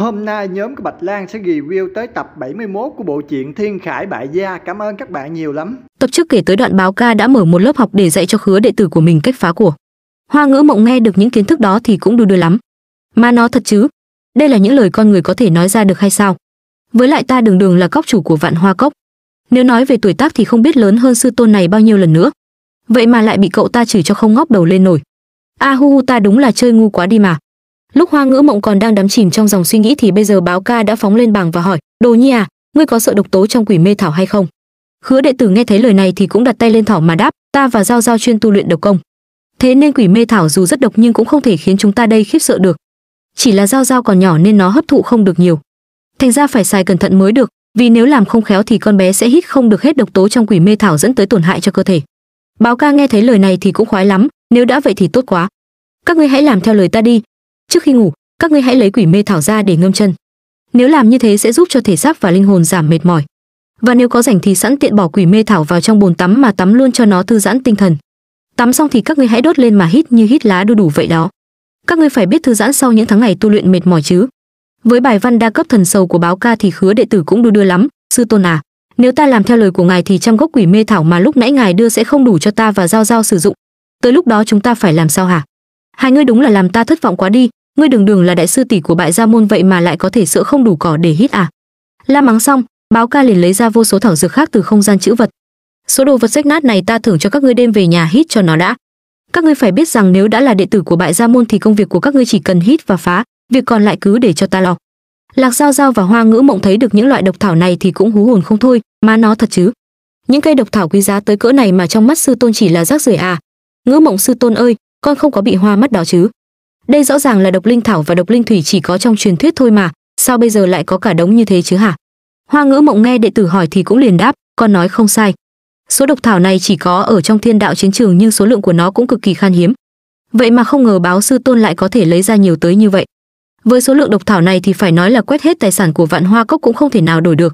Hôm nay nhóm của Bạch Lan sẽ review tới tập 71 của bộ truyện Thiên Khải Bại Gia. Cảm ơn các bạn nhiều lắm. Tập trước kể tới đoạn báo ca đã mở một lớp học để dạy cho khứa đệ tử của mình cách phá của. Hoa ngữ mộng nghe được những kiến thức đó thì cũng đưa đưa lắm. Mà nó thật chứ, đây là những lời con người có thể nói ra được hay sao? Với lại ta đường đường là cốc chủ của vạn hoa cốc. Nếu nói về tuổi tác thì không biết lớn hơn sư tôn này bao nhiêu lần nữa. Vậy mà lại bị cậu ta chửi cho không ngóc đầu lên nổi. A à, hu hu ta đúng là chơi ngu quá đi mà lúc hoa ngữ mộng còn đang đắm chìm trong dòng suy nghĩ thì bây giờ báo ca đã phóng lên bảng và hỏi đồ nhi à ngươi có sợ độc tố trong quỷ mê thảo hay không khứa đệ tử nghe thấy lời này thì cũng đặt tay lên thỏ mà đáp ta và giao giao chuyên tu luyện độc công thế nên quỷ mê thảo dù rất độc nhưng cũng không thể khiến chúng ta đây khiếp sợ được chỉ là giao giao còn nhỏ nên nó hấp thụ không được nhiều thành ra phải xài cẩn thận mới được vì nếu làm không khéo thì con bé sẽ hít không được hết độc tố trong quỷ mê thảo dẫn tới tổn hại cho cơ thể báo ca nghe thấy lời này thì cũng khoái lắm nếu đã vậy thì tốt quá các ngươi hãy làm theo lời ta đi trước khi ngủ các ngươi hãy lấy quỷ mê thảo ra để ngâm chân nếu làm như thế sẽ giúp cho thể xác và linh hồn giảm mệt mỏi và nếu có rảnh thì sẵn tiện bỏ quỷ mê thảo vào trong bồn tắm mà tắm luôn cho nó thư giãn tinh thần tắm xong thì các ngươi hãy đốt lên mà hít như hít lá đu đủ vậy đó các ngươi phải biết thư giãn sau những tháng ngày tu luyện mệt mỏi chứ với bài văn đa cấp thần sầu của báo ca thì khứa đệ tử cũng đu đưa lắm sư tôn à nếu ta làm theo lời của ngài thì trăm gốc quỷ mê thảo mà lúc nãy ngài đưa sẽ không đủ cho ta và giao giao sử dụng tới lúc đó chúng ta phải làm sao hả hai ngươi đúng là làm ta thất vọng quá đi ngươi đường đường là đại sư tỷ của bại gia môn vậy mà lại có thể sữa không đủ cỏ để hít à la mắng xong báo ca liền lấy ra vô số thảo dược khác từ không gian chữ vật số đồ vật rách nát này ta thưởng cho các ngươi đêm về nhà hít cho nó đã các ngươi phải biết rằng nếu đã là đệ tử của bại gia môn thì công việc của các ngươi chỉ cần hít và phá việc còn lại cứ để cho ta lo lạc giao giao và hoa ngữ mộng thấy được những loại độc thảo này thì cũng hú hồn không thôi mà nó thật chứ những cây độc thảo quý giá tới cỡ này mà trong mắt sư tôn chỉ là rác rưởi à ngữ mộng sư tôn ơi con không có bị hoa mắt đó chứ đây rõ ràng là độc linh thảo và độc linh thủy chỉ có trong truyền thuyết thôi mà sao bây giờ lại có cả đống như thế chứ hả hoa ngữ mộng nghe đệ tử hỏi thì cũng liền đáp con nói không sai số độc thảo này chỉ có ở trong thiên đạo chiến trường nhưng số lượng của nó cũng cực kỳ khan hiếm vậy mà không ngờ báo sư tôn lại có thể lấy ra nhiều tới như vậy với số lượng độc thảo này thì phải nói là quét hết tài sản của vạn hoa cốc cũng không thể nào đổi được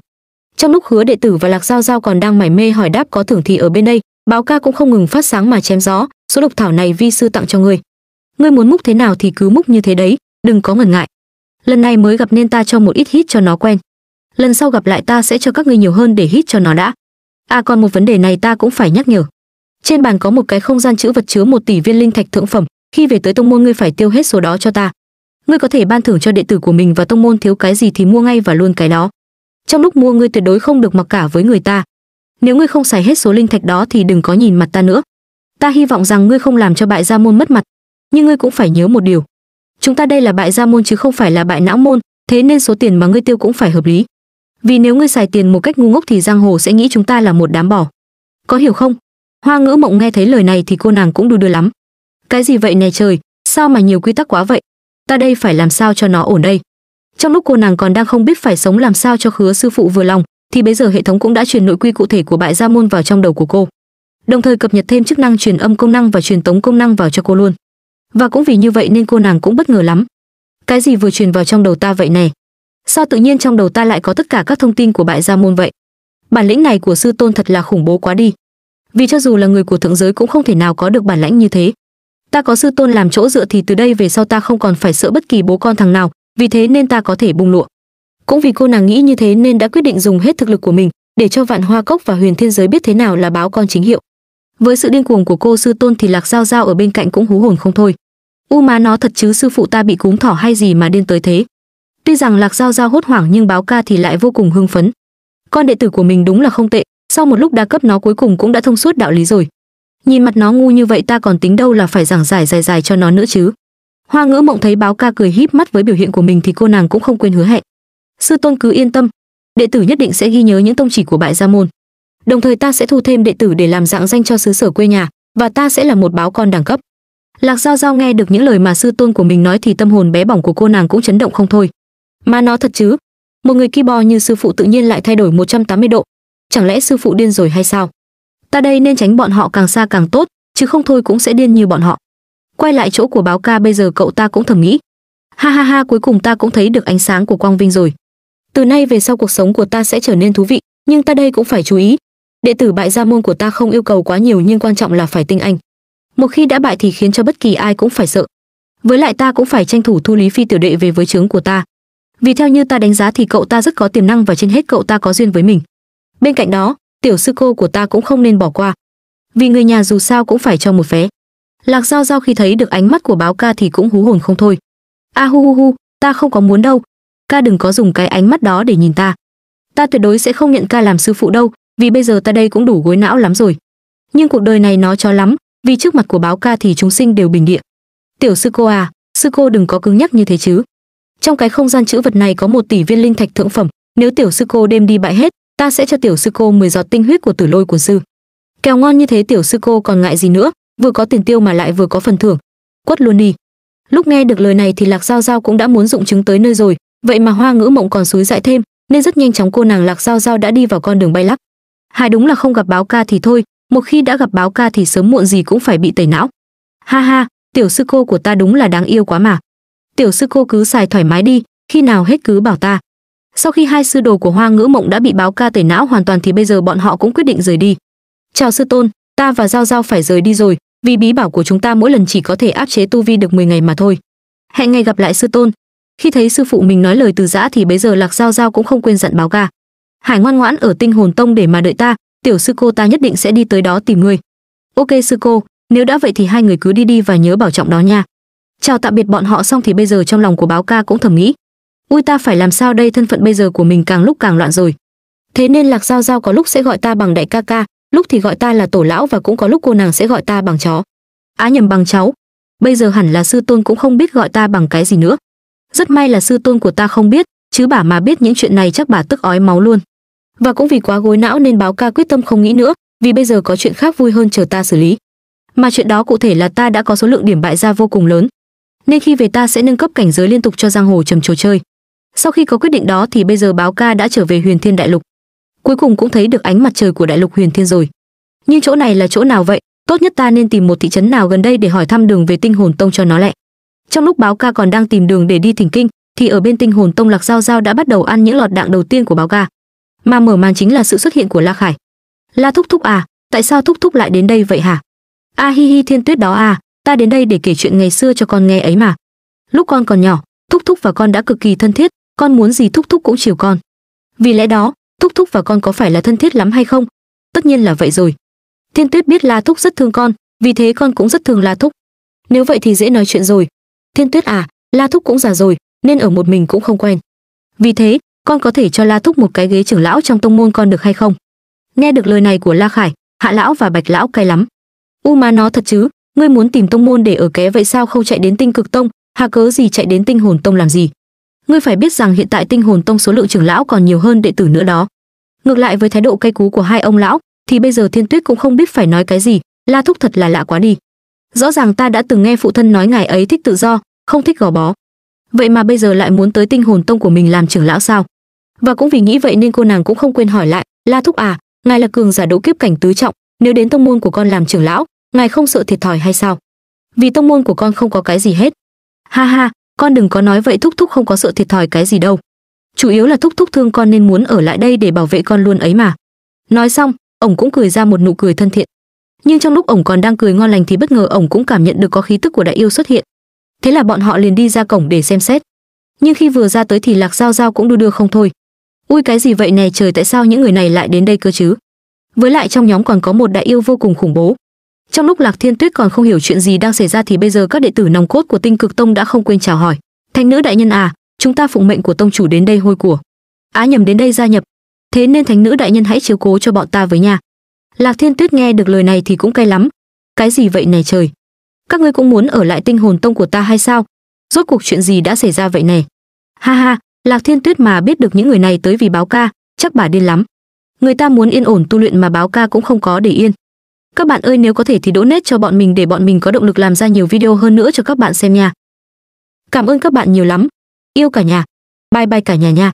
trong lúc hứa đệ tử và lạc giao giao còn đang mải mê hỏi đáp có thưởng thì ở bên đây báo ca cũng không ngừng phát sáng mà chém gió số độc thảo này vi sư tặng cho ngươi ngươi muốn múc thế nào thì cứ múc như thế đấy đừng có ngần ngại lần này mới gặp nên ta cho một ít hít cho nó quen lần sau gặp lại ta sẽ cho các ngươi nhiều hơn để hít cho nó đã à còn một vấn đề này ta cũng phải nhắc nhở trên bàn có một cái không gian chữ vật chứa một tỷ viên linh thạch thượng phẩm khi về tới tông môn ngươi phải tiêu hết số đó cho ta ngươi có thể ban thưởng cho đệ tử của mình và tông môn thiếu cái gì thì mua ngay và luôn cái đó trong lúc mua ngươi tuyệt đối không được mặc cả với người ta nếu ngươi không xài hết số linh thạch đó thì đừng có nhìn mặt ta nữa ta hy vọng rằng ngươi không làm cho bại gia môn mất mặt nhưng ngươi cũng phải nhớ một điều chúng ta đây là bại gia môn chứ không phải là bại não môn thế nên số tiền mà ngươi tiêu cũng phải hợp lý vì nếu ngươi xài tiền một cách ngu ngốc thì giang hồ sẽ nghĩ chúng ta là một đám bỏ có hiểu không hoa ngữ mộng nghe thấy lời này thì cô nàng cũng đu đưa lắm cái gì vậy nè trời sao mà nhiều quy tắc quá vậy ta đây phải làm sao cho nó ổn đây trong lúc cô nàng còn đang không biết phải sống làm sao cho khứa sư phụ vừa lòng thì bây giờ hệ thống cũng đã truyền nội quy cụ thể của bại gia môn vào trong đầu của cô đồng thời cập nhật thêm chức năng truyền âm công năng và truyền tống công năng vào cho cô luôn và cũng vì như vậy nên cô nàng cũng bất ngờ lắm cái gì vừa truyền vào trong đầu ta vậy này sao tự nhiên trong đầu ta lại có tất cả các thông tin của bại gia môn vậy bản lĩnh này của sư tôn thật là khủng bố quá đi vì cho dù là người của thượng giới cũng không thể nào có được bản lãnh như thế ta có sư tôn làm chỗ dựa thì từ đây về sau ta không còn phải sợ bất kỳ bố con thằng nào vì thế nên ta có thể bùng lụa cũng vì cô nàng nghĩ như thế nên đã quyết định dùng hết thực lực của mình để cho vạn hoa cốc và huyền thiên giới biết thế nào là báo con chính hiệu với sự điên cuồng của cô sư tôn thì lạc giao giao ở bên cạnh cũng hú hồn không thôi u má nó thật chứ sư phụ ta bị cúm thỏ hay gì mà điên tới thế tuy rằng lạc giao giao hốt hoảng nhưng báo ca thì lại vô cùng hưng phấn con đệ tử của mình đúng là không tệ sau một lúc đa cấp nó cuối cùng cũng đã thông suốt đạo lý rồi nhìn mặt nó ngu như vậy ta còn tính đâu là phải giảng giải dài dài cho nó nữa chứ hoa ngữ mộng thấy báo ca cười híp mắt với biểu hiện của mình thì cô nàng cũng không quên hứa hẹn sư tôn cứ yên tâm đệ tử nhất định sẽ ghi nhớ những tông chỉ của bại gia môn đồng thời ta sẽ thu thêm đệ tử để làm dạng danh cho xứ sở quê nhà và ta sẽ là một báo con đẳng cấp lạc giao giao nghe được những lời mà sư tôn của mình nói thì tâm hồn bé bỏng của cô nàng cũng chấn động không thôi mà nó thật chứ một người kibo như sư phụ tự nhiên lại thay đổi 180 độ chẳng lẽ sư phụ điên rồi hay sao ta đây nên tránh bọn họ càng xa càng tốt chứ không thôi cũng sẽ điên như bọn họ quay lại chỗ của báo ca bây giờ cậu ta cũng thầm nghĩ ha ha ha cuối cùng ta cũng thấy được ánh sáng của quang vinh rồi từ nay về sau cuộc sống của ta sẽ trở nên thú vị nhưng ta đây cũng phải chú ý đệ tử bại gia môn của ta không yêu cầu quá nhiều nhưng quan trọng là phải tinh anh một khi đã bại thì khiến cho bất kỳ ai cũng phải sợ với lại ta cũng phải tranh thủ thu lý phi tiểu đệ về với trướng của ta vì theo như ta đánh giá thì cậu ta rất có tiềm năng và trên hết cậu ta có duyên với mình bên cạnh đó tiểu sư cô của ta cũng không nên bỏ qua vì người nhà dù sao cũng phải cho một vé lạc giao giao khi thấy được ánh mắt của báo ca thì cũng hú hồn không thôi a à, hu hu hu ta không có muốn đâu ca đừng có dùng cái ánh mắt đó để nhìn ta ta tuyệt đối sẽ không nhận ca làm sư phụ đâu vì bây giờ ta đây cũng đủ gối não lắm rồi nhưng cuộc đời này nó cho lắm vì trước mặt của báo ca thì chúng sinh đều bình địa tiểu sư cô à sư cô đừng có cứng nhắc như thế chứ trong cái không gian chữ vật này có một tỷ viên linh thạch thượng phẩm nếu tiểu sư cô đêm đi bại hết ta sẽ cho tiểu sư cô 10 giọt tinh huyết của tử lôi của sư kèo ngon như thế tiểu sư cô còn ngại gì nữa vừa có tiền tiêu mà lại vừa có phần thưởng quất luôn đi lúc nghe được lời này thì lạc giao giao cũng đã muốn dụng chứng tới nơi rồi vậy mà hoa ngữ mộng còn suối dại thêm nên rất nhanh chóng cô nàng lạc giao giao đã đi vào con đường bay lắc hai đúng là không gặp báo ca thì thôi một khi đã gặp báo ca thì sớm muộn gì cũng phải bị tẩy não ha ha tiểu sư cô của ta đúng là đáng yêu quá mà tiểu sư cô cứ xài thoải mái đi khi nào hết cứ bảo ta sau khi hai sư đồ của hoa ngữ mộng đã bị báo ca tẩy não hoàn toàn thì bây giờ bọn họ cũng quyết định rời đi chào sư tôn ta và giao giao phải rời đi rồi vì bí bảo của chúng ta mỗi lần chỉ có thể áp chế tu vi được 10 ngày mà thôi hẹn ngày gặp lại sư tôn khi thấy sư phụ mình nói lời từ giã thì bấy giờ lạc giao giao cũng không quên dặn báo ca hải ngoan ngoãn ở tinh hồn tông để mà đợi ta tiểu sư cô ta nhất định sẽ đi tới đó tìm ngươi ok sư cô nếu đã vậy thì hai người cứ đi đi và nhớ bảo trọng đó nha chào tạm biệt bọn họ xong thì bây giờ trong lòng của báo ca cũng thầm nghĩ ui ta phải làm sao đây thân phận bây giờ của mình càng lúc càng loạn rồi thế nên lạc giao giao có lúc sẽ gọi ta bằng đại ca ca lúc thì gọi ta là tổ lão và cũng có lúc cô nàng sẽ gọi ta bằng chó á nhầm bằng cháu bây giờ hẳn là sư tôn cũng không biết gọi ta bằng cái gì nữa rất may là sư tôn của ta không biết chứ bà mà biết những chuyện này chắc bà tức ói máu luôn và cũng vì quá gối não nên báo ca quyết tâm không nghĩ nữa vì bây giờ có chuyện khác vui hơn chờ ta xử lý mà chuyện đó cụ thể là ta đã có số lượng điểm bại ra vô cùng lớn nên khi về ta sẽ nâng cấp cảnh giới liên tục cho giang hồ trầm trồ chơi sau khi có quyết định đó thì bây giờ báo ca đã trở về huyền thiên đại lục cuối cùng cũng thấy được ánh mặt trời của đại lục huyền thiên rồi nhưng chỗ này là chỗ nào vậy tốt nhất ta nên tìm một thị trấn nào gần đây để hỏi thăm đường về tinh hồn tông cho nó lẹ trong lúc báo ca còn đang tìm đường để đi thỉnh kinh thì ở bên tinh hồn tông lạc giao giao đã bắt đầu ăn những lọt đạn đầu tiên của báo ca mà mở màn chính là sự xuất hiện của la khải la thúc thúc à tại sao thúc thúc lại đến đây vậy hả a à, hi hi thiên tuyết đó à ta đến đây để kể chuyện ngày xưa cho con nghe ấy mà lúc con còn nhỏ thúc thúc và con đã cực kỳ thân thiết con muốn gì thúc thúc cũng chiều con vì lẽ đó thúc thúc và con có phải là thân thiết lắm hay không tất nhiên là vậy rồi thiên tuyết biết la thúc rất thương con vì thế con cũng rất thương la thúc nếu vậy thì dễ nói chuyện rồi thiên tuyết à la thúc cũng già rồi nên ở một mình cũng không quen vì thế con có thể cho la thúc một cái ghế trưởng lão trong tông môn con được hay không nghe được lời này của la khải hạ lão và bạch lão cay lắm u mà nó thật chứ ngươi muốn tìm tông môn để ở ké vậy sao không chạy đến tinh cực tông hà cớ gì chạy đến tinh hồn tông làm gì ngươi phải biết rằng hiện tại tinh hồn tông số lượng trưởng lão còn nhiều hơn đệ tử nữa đó ngược lại với thái độ cay cú của hai ông lão thì bây giờ thiên tuyết cũng không biết phải nói cái gì la thúc thật là lạ quá đi rõ ràng ta đã từng nghe phụ thân nói ngài ấy thích tự do không thích gò bó vậy mà bây giờ lại muốn tới tinh hồn tông của mình làm trưởng lão sao và cũng vì nghĩ vậy nên cô nàng cũng không quên hỏi lại la thúc à ngài là cường giả đấu kiếp cảnh tứ trọng nếu đến tông môn của con làm trưởng lão ngài không sợ thiệt thòi hay sao vì tông môn của con không có cái gì hết ha ha con đừng có nói vậy thúc thúc không có sợ thiệt thòi cái gì đâu chủ yếu là thúc thúc thương con nên muốn ở lại đây để bảo vệ con luôn ấy mà nói xong ổng cũng cười ra một nụ cười thân thiện nhưng trong lúc ổng còn đang cười ngon lành thì bất ngờ ổng cũng cảm nhận được có khí tức của đại yêu xuất hiện thế là bọn họ liền đi ra cổng để xem xét nhưng khi vừa ra tới thì lạc giao giao cũng đu đưa không thôi ui cái gì vậy nè trời tại sao những người này lại đến đây cơ chứ với lại trong nhóm còn có một đại yêu vô cùng khủng bố trong lúc lạc thiên tuyết còn không hiểu chuyện gì đang xảy ra thì bây giờ các đệ tử nòng cốt của tinh cực tông đã không quên chào hỏi thánh nữ đại nhân à chúng ta phụng mệnh của tông chủ đến đây hôi của á nhầm đến đây gia nhập thế nên thánh nữ đại nhân hãy chiếu cố cho bọn ta với nhà lạc thiên tuyết nghe được lời này thì cũng cay lắm cái gì vậy này trời các ngươi cũng muốn ở lại tinh hồn tông của ta hay sao rốt cuộc chuyện gì đã xảy ra vậy này ha ha lạc thiên tuyết mà biết được những người này tới vì báo ca chắc bà điên lắm người ta muốn yên ổn tu luyện mà báo ca cũng không có để yên các bạn ơi nếu có thể thì đỗ nết cho bọn mình để bọn mình có động lực làm ra nhiều video hơn nữa cho các bạn xem nha cảm ơn các bạn nhiều lắm yêu cả nhà bye bye cả nhà nha